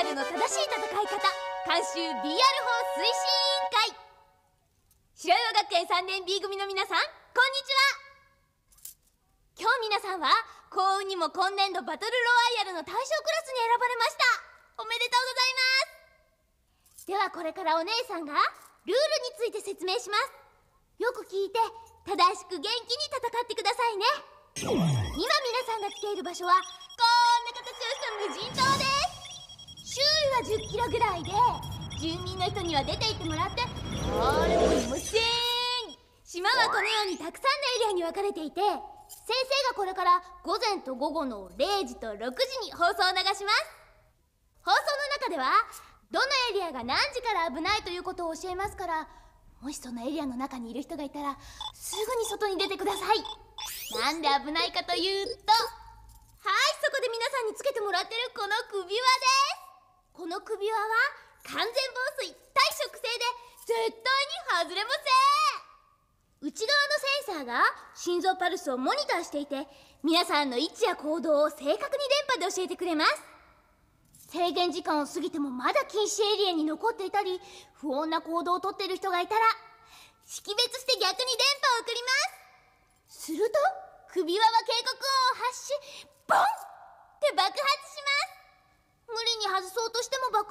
ナルの正しい戦い方監修 BR 法推進委員会白岩学園3年 B 組の皆さんこんにちは今日皆さんは幸運にも今年度バトルロワイヤルの対象クラスに選ばれましたおめでとうございますではこれからお姉さんがルールについて説明しますよく聞いて正しく元気に戦ってくださいね今皆さんが来ている場所はこんな形をした無人島です周囲は1 0キロぐらいで住民の人には出て行ってもらってあれもいません島はこのようにたくさんのエリアに分かれていて先生がこれから午前と午後の0時と6時に放送を流します放送の中ではどのエリアが何時から危ないということを教えますからもしそのエリアの中にいる人がいたらすぐに外に出てくださいなんで危ないかというとはいそこで皆さんにつけてもらってるこの首輪ですの首輪は完全防水耐食性で絶対に外れません内側のセンサーが心臓パルスをモニターしていて皆さんの位置や行動を正確に電波で教えてくれます制限時間を過ぎてもまだ禁止エリアに残っていたり不穏な行動をとっている人がいたら識別して逆に電波を送りますすると首輪は警告を発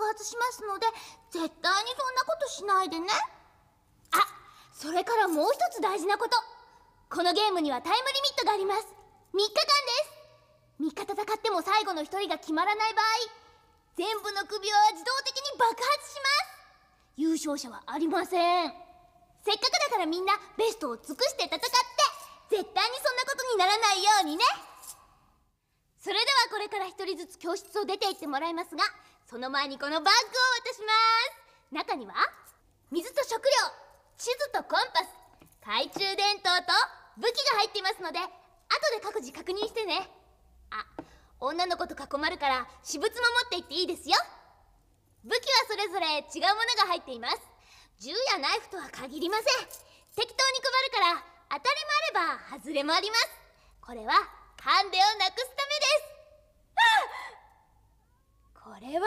発しますので絶対にそんなことしないでねあそれからもう一つ大事なことこのゲームにはタイムリミットがあります3日間です3日戦っても最後の1人が決まらない場合全部の首輪は自動的に爆発します優勝者はありませんせっかくだからみんなベストを尽くして戦って絶対にそんなことにならないようにねそれではこれから1人ずつ教室を出て行ってもらいますがその前にこのバッグを渡します中には水と食料地図とコンパス懐中電灯と武器が入っていますので後で各自確認してねあ女の子と囲まるから私物も持って行っていいですよ武器はそれぞれ違うものが入っています銃やナイフとは限りません適当に配るから当たりもあれば外れもありますこれはハンデをなくすためですこれは